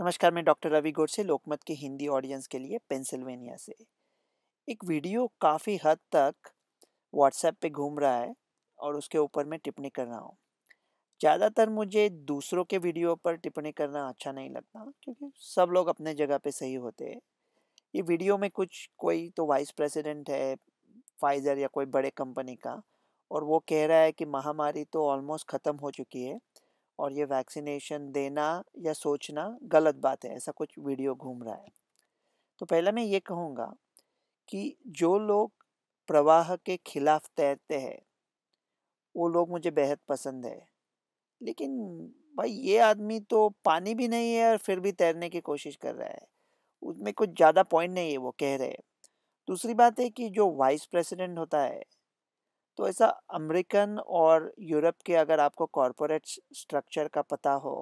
नमस्कार मैं डॉक्टर रवि गोडसे लोकमत के हिंदी ऑडियंस के लिए पेंसिल्वेनिया से एक वीडियो काफ़ी हद तक व्हाट्सएप पे घूम रहा है और उसके ऊपर मैं टिप्पणी कर रहा हूँ ज़्यादातर मुझे दूसरों के वीडियो पर टिप्पणी करना अच्छा नहीं लगता क्योंकि सब लोग अपने जगह पे सही होते हैं ये वीडियो में कुछ कोई तो वाइस प्रेसिडेंट है फाइज़र या कोई बड़े कंपनी का और वो कह रहा है कि महामारी तो ऑलमोस्ट ख़त्म हो चुकी है और ये वैक्सीनेशन देना या सोचना गलत बात है ऐसा कुछ वीडियो घूम रहा है तो पहला मैं ये कहूँगा कि जो लोग प्रवाह के खिलाफ तैरते हैं वो लोग मुझे बेहद पसंद है लेकिन भाई ये आदमी तो पानी भी नहीं है और फिर भी तैरने की कोशिश कर रहा है उसमें कुछ ज़्यादा पॉइंट नहीं है वो कह रहे हैं दूसरी बात है कि जो वाइस प्रेसिडेंट होता है तो ऐसा अमेरिकन और यूरोप के अगर आपको कॉरपोरेट स्ट्रक्चर का पता हो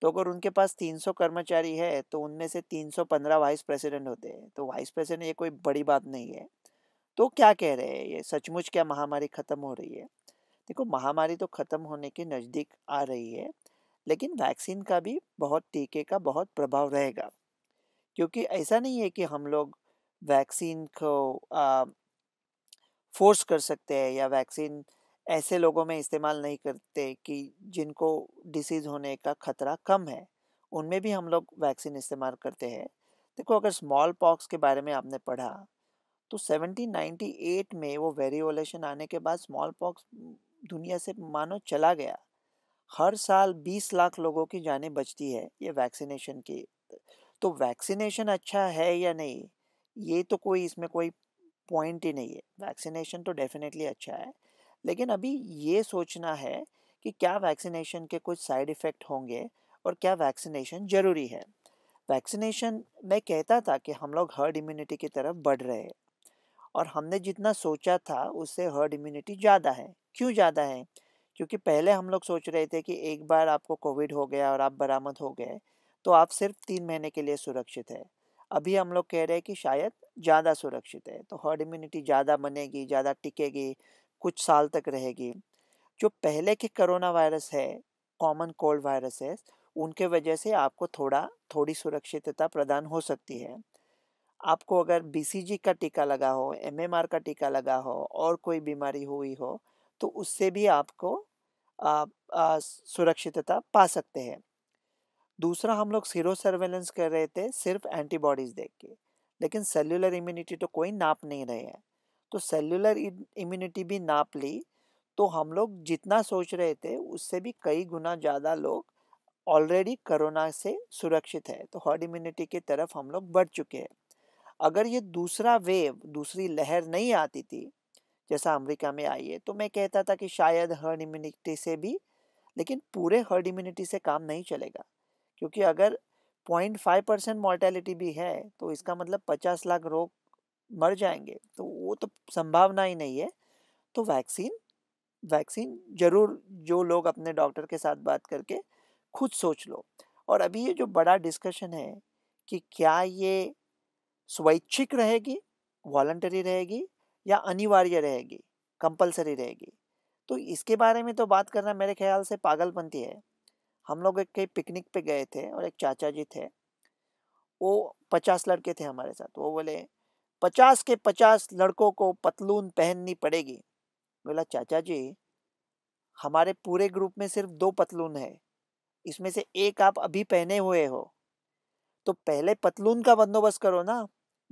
तो अगर उनके पास 300 कर्मचारी है तो उनमें से 315 वाइस प्रेसिडेंट होते हैं तो वाइस प्रेसिडेंट ये कोई बड़ी बात नहीं है तो क्या कह रहे हैं ये सचमुच क्या महामारी ख़त्म हो रही है देखो महामारी तो ख़त्म होने के नज़दीक आ रही है लेकिन वैक्सीन का भी बहुत टीके का बहुत प्रभाव रहेगा क्योंकि ऐसा नहीं है कि हम लोग वैक्सीन को फोर्स कर सकते हैं या वैक्सीन ऐसे लोगों में इस्तेमाल नहीं करते कि जिनको डिसीज़ होने का खतरा कम है उनमें भी हम लोग वैक्सीन इस्तेमाल करते हैं देखो अगर स्मॉल पॉक्स के बारे में आपने पढ़ा तो 1798 में वो वेरियोलेशन आने के बाद स्मॉल पॉक्स दुनिया से मानो चला गया हर साल 20 लाख लोगों की जानें बचती है ये वैक्सीनेशन की तो वैक्सीनेशन अच्छा है या नहीं ये तो कोई इसमें कोई पॉइंट ही नहीं है वैक्सीनेशन तो डेफिनेटली अच्छा है लेकिन अभी ये सोचना है कि क्या वैक्सीनेशन के कुछ साइड इफ़ेक्ट होंगे और क्या वैक्सीनेशन ज़रूरी है वैक्सीनेशन मैं कहता था कि हम लोग हर्ड इम्यूनिटी की तरफ बढ़ रहे हैं और हमने जितना सोचा था उससे हर्ड इम्यूनिटी ज़्यादा है क्यों ज़्यादा है क्योंकि पहले हम लोग सोच रहे थे कि एक बार आपको कोविड हो गया और आप बरामद हो गए तो आप सिर्फ तीन महीने के लिए सुरक्षित है अभी हम लोग कह रहे हैं कि शायद ज़्यादा सुरक्षित है तो हर्ड इम्यूनिटी ज़्यादा बनेगी ज़्यादा टिकेगी कुछ साल तक रहेगी जो पहले के करोना वायरस है कॉमन कोल्ड वायरस है उनके वजह से आपको थोड़ा थोड़ी सुरक्षितता प्रदान हो सकती है आपको अगर बीसीजी का टीका लगा हो एमएमआर का टीका लगा हो और कोई बीमारी हुई हो तो उससे भी आपको आप, सुरक्षितता पा सकते हैं दूसरा हम लोग सीरो सर्वेलेंस कर रहे थे सिर्फ एंटीबॉडीज़ देख के लेकिन सेल्युलर इम्यूनिटी तो कोई नाप नहीं रहे हैं तो सेल्युलर इम्यूनिटी भी नाप ली तो हम लोग जितना सोच रहे थे उससे भी कई गुना ज़्यादा लोग ऑलरेडी कोरोना से सुरक्षित है तो हर्ड इम्यूनिटी की तरफ हम लोग बढ़ चुके हैं अगर ये दूसरा वेव दूसरी लहर नहीं आती थी जैसा अमेरिका में आई है तो मैं कहता था कि शायद हर्ड इम्यूनिटी से भी लेकिन पूरे हर्ड इम्यूनिटी से काम नहीं चलेगा क्योंकि अगर पॉइंट फाइव परसेंट मोर्टेलिटी भी है तो इसका मतलब पचास लाख रोग मर जाएंगे तो वो तो संभावना ही नहीं है तो वैक्सीन वैक्सीन ज़रूर जो लोग अपने डॉक्टर के साथ बात करके खुद सोच लो और अभी ये जो बड़ा डिस्कशन है कि क्या ये स्वैच्छिक रहेगी वॉल्टरी रहेगी या अनिवार्य रहेगी कंपलसरी रहेगी तो इसके बारे में तो बात करना मेरे ख्याल से पागलपंती है हम लोग एक कहीं पिकनिक पे गए थे और एक चाचा जी थे वो पचास लड़के थे हमारे साथ वो बोले पचास के पचास लड़कों को पतलून पहननी पड़ेगी बोला चाचा जी हमारे पूरे ग्रुप में सिर्फ दो पतलून है इसमें से एक आप अभी पहने हुए हो तो पहले पतलून का बंदोबस्त करो ना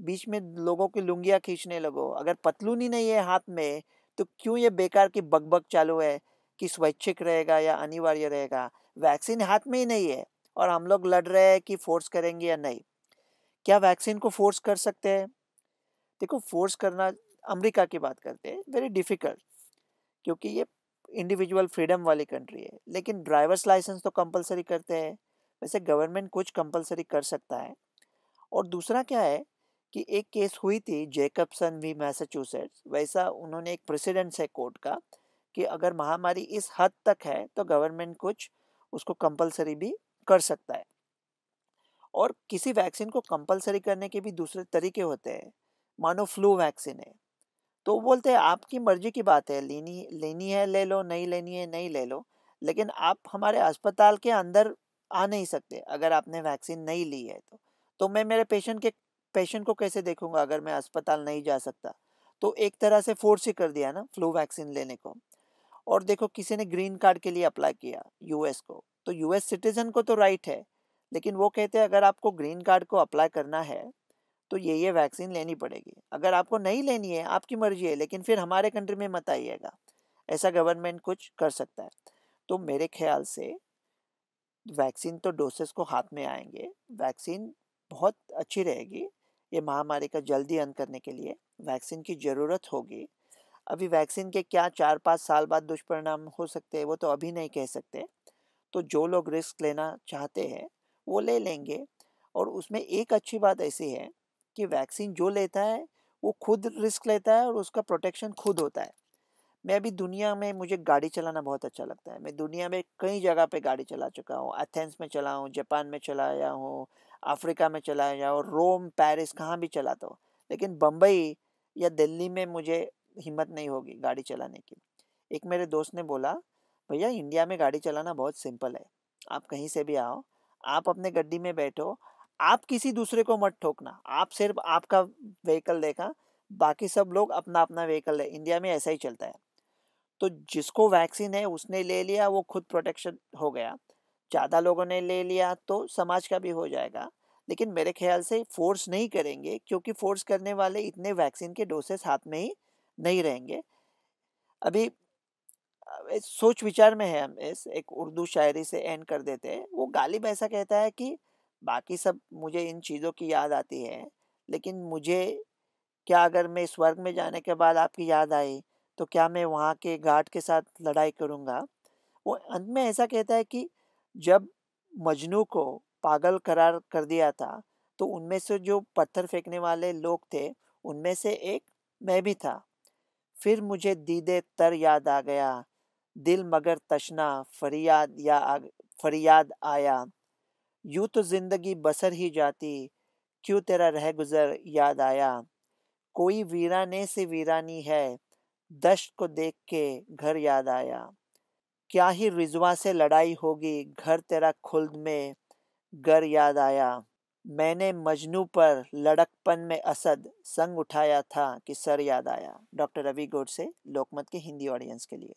बीच में लोगों की लुंगियाँ खींचने लगो अगर पतलून ही नहीं है हाथ में तो क्यों ये बेकार की बकबक चालू है कि स्वैच्छिक रहेगा या अनिवार्य रहेगा वैक्सीन हाथ में ही नहीं है और हम लोग लड़ रहे हैं कि फोर्स करेंगे या नहीं क्या वैक्सीन को फोर्स कर सकते हैं देखो फोर्स करना अमेरिका की बात करते हैं वेरी डिफ़िकल्ट क्योंकि ये इंडिविजुअल फ्रीडम वाली कंट्री है लेकिन ड्राइवर्स लाइसेंस तो कंपलसरी करते हैं वैसे गवर्नमेंट कुछ कंपलसरी कर सकता है और दूसरा क्या है कि एक केस हुई थी जेकबसन भी मैसाचुसेट्स वैसा उन्होंने एक प्रेसिडेंट है कोर्ट का कि अगर महामारी इस हद तक है तो गवर्नमेंट कुछ उसको कंपलसरी भी कर सकता है और किसी वैक्सीन को कंपलसरी करने के भी दूसरे तरीके होते हैं मानो फ्लू वैक्सीन है तो बोलते हैं आपकी मर्जी की बात है लेनी लेनी है ले लो नहीं लेनी है नहीं ले लो लेकिन आप हमारे अस्पताल के अंदर आ नहीं सकते अगर आपने वैक्सीन नहीं ली है तो तो मैं मेरे पेशेंट के पेशेंट को कैसे देखूंगा अगर मैं अस्पताल नहीं जा सकता तो एक तरह से फोर्स ही कर दिया ना फ्लू वैक्सीन लेने को और देखो किसी ने ग्रीन कार्ड के लिए अप्लाई किया यूएस को तो यूएस सिटीजन को तो राइट है लेकिन वो कहते हैं अगर आपको ग्रीन कार्ड को अप्लाई करना है तो ये ये वैक्सीन लेनी पड़ेगी अगर आपको नहीं लेनी है आपकी मर्जी है लेकिन फिर हमारे कंट्री में मत आइएगा ऐसा गवर्नमेंट कुछ कर सकता है तो मेरे ख्याल से वैक्सीन तो डोसेस को हाथ में आएंगे वैक्सीन बहुत अच्छी रहेगी ये महामारी का जल्दी अंत करने के लिए वैक्सीन की ज़रूरत होगी अभी वैक्सीन के क्या चार पाँच साल बाद दुष्परिणाम हो सकते हैं वो तो अभी नहीं कह सकते तो जो लोग रिस्क लेना चाहते हैं वो ले लेंगे और उसमें एक अच्छी बात ऐसी है कि वैक्सीन जो लेता है वो खुद रिस्क लेता है और उसका प्रोटेक्शन खुद होता है मैं अभी दुनिया में मुझे गाड़ी चलाना बहुत अच्छा लगता है मैं दुनिया में कई जगह पे गाड़ी चला चुका हूँ एथेंस में चला हूँ जापान में चलाया हूँ अफ्रीका में चलाया हूँ रोम पेरिस कहाँ भी चलाता हूँ लेकिन बम्बई या दिल्ली में मुझे हिम्मत नहीं होगी गाड़ी चलाने की एक मेरे दोस्त ने बोला भैया इंडिया में गाड़ी चलाना बहुत सिंपल है आप कहीं से भी आओ आप अपने गड्डी में बैठो आप किसी दूसरे को मत ठोकना आप सिर्फ आपका व्हीकल देखा बाकी सब लोग अपना अपना व्हीकल है इंडिया में ऐसा ही चलता है तो जिसको वैक्सीन है उसने ले लिया वो खुद प्रोटेक्शन हो गया ज़्यादा लोगों ने ले लिया तो समाज का भी हो जाएगा लेकिन मेरे ख्याल से फोर्स नहीं करेंगे क्योंकि फोर्स करने वाले इतने वैक्सीन के डोसेस हाथ में ही नहीं रहेंगे अभी सोच विचार में है हम इस एक उर्दू शायरी से एंड कर देते हैं वो गालिब ऐसा कहता है कि बाकी सब मुझे इन चीज़ों की याद आती है लेकिन मुझे क्या अगर मैं इस वर्ग में जाने के बाद आपकी याद आई तो क्या मैं वहाँ के घाट के साथ लड़ाई करूँगा वो अंत में ऐसा कहता है कि जब मजनू को पागल करार कर दिया था तो उनमें से जो पत्थर फेंकने वाले लोग थे उनमें से एक मैं भी था फिर मुझे दीदे तर याद आ गया दिल मगर तशना फरियाद या आग, फरियाद आया यूँ तो ज़िंदगी बसर ही जाती क्यों तेरा रह गुज़र याद आया कोई वीराने से वीरानी है दश्त को देख के घर याद आया क्या ही रिजवा से लड़ाई होगी घर तेरा खुल्द में घर याद आया मैंने मजनू पर लड़कपन में असद संग उठाया था कि सर याद आया डॉक्टर रवि गोडसे लोकमत के हिंदी ऑडियंस के लिए